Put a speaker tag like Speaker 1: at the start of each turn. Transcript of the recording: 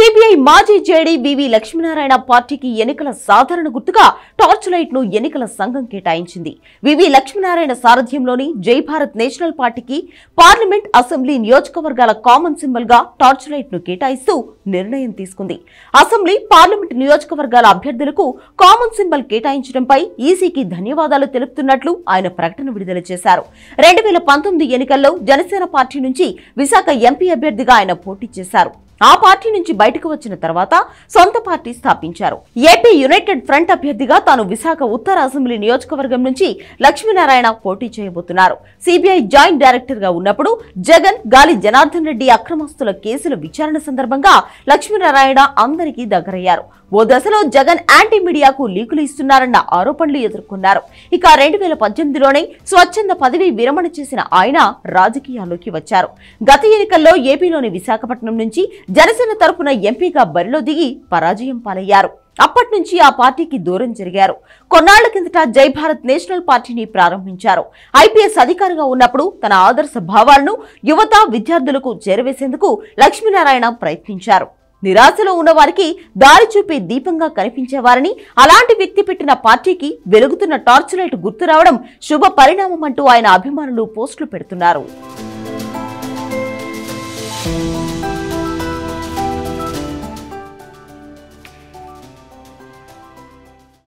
Speaker 1: CBI మాజీ JD BV Lakshminarayana పార్టీకి ఎన్నికల సాధారణ గుర్తుగా టార్చ్ లైట్ ను ఎన్నికల సంఘం కేటాయించింది వివి లక్ష్మీనారాయణ సారథ్యంలోని జై భారత్ నేషనల్ పార్టీకి పార్లమెంట్ అసెంబ్లీ నియోజకవర్గాల కామన్ సింబల్ గా టార్చ్ లైట్ ను కేటాయిస్తూ నిర్ణయం తీసుకుంది అసెంబ్లీ పార్లమెంట్ నియోజకవర్గాల అభ్యర్థులకు కామన్ సింబల్ కేటాయించడంపై ఈసీకి ధన్యవాదాలు తెలుపుతున్నట్లు ఆయన ప్రకటన విడుదల చేశారు రెండు ఎన్నికల్లో జనసేన పార్టీ నుంచి విశాఖ ఎంపీ అభ్యర్థిగా ఆయన పోటీ చేశారు ఆ పార్టీ నుంచి బయటకు వచ్చిన తర్వాత సొంత పార్టీ స్థాపించారు ఏపీ యునైటెడ్ ఫ్రంట్ అభ్యర్థిగా తాను విశాఖ ఉత్తర అసెంబ్లీ నియోజకవర్గం నుంచి లక్ష్మీనారాయణ పోటీ చేయబోతున్నారు సిబిఐ జాయింట్ డైరెక్టర్ గా ఉన్నప్పుడు జగన్ గాలి జనార్దన్ రెడ్డి అక్రమస్తుల కేసుల విచారణ సందర్భంగా లక్ష్మీనారాయణ అందరికీ దగ్గరయ్యారు ఓ దశలో జగన్ యాంటీ మీడియాకు లీకులు ఇస్తున్నారన్న ఆరోపణలు ఎదుర్కొన్నారు ఇక రెండు వేల పద్దెనిమిదిలోనే స్వచ్ఛంద పదవి విరమణ చేసిన ఆయన రాజకీయాల్లోకి వచ్చారు గత ఎన్నికల్లో ఏపీలోని విశాఖపట్నం నుంచి జనసేన తరపున ఎంపీగా బరిలో దిగి పరాజయం పాలయ్యారు అప్పటి నుంచి ఆ పార్టీకి దూరం జరిగారు కొన్నాళ్ల కిందట జై భారత్ నేషనల్ పార్టీని ప్రారంభించారు ఐపీఎస్ అధికారిగా ఉన్నప్పుడు తన ఆదర్శ భావాలను యువత విద్యార్థులకు చేరవేసేందుకు లక్ష్మీనారాయణ ప్రయత్నించారు నిరాశలో ఉన్నవారికి దారి చూపే దీపంగా కనిపించేవారని అలాంటి వ్యక్తి పెట్టిన పార్టీకి వెలుగుతున్న టార్చ్ లైట్ గుర్తు రావడం శుభ పరిణామం అంటూ ఆయన అభిమానులు పోస్టులు పెడుతున్నారు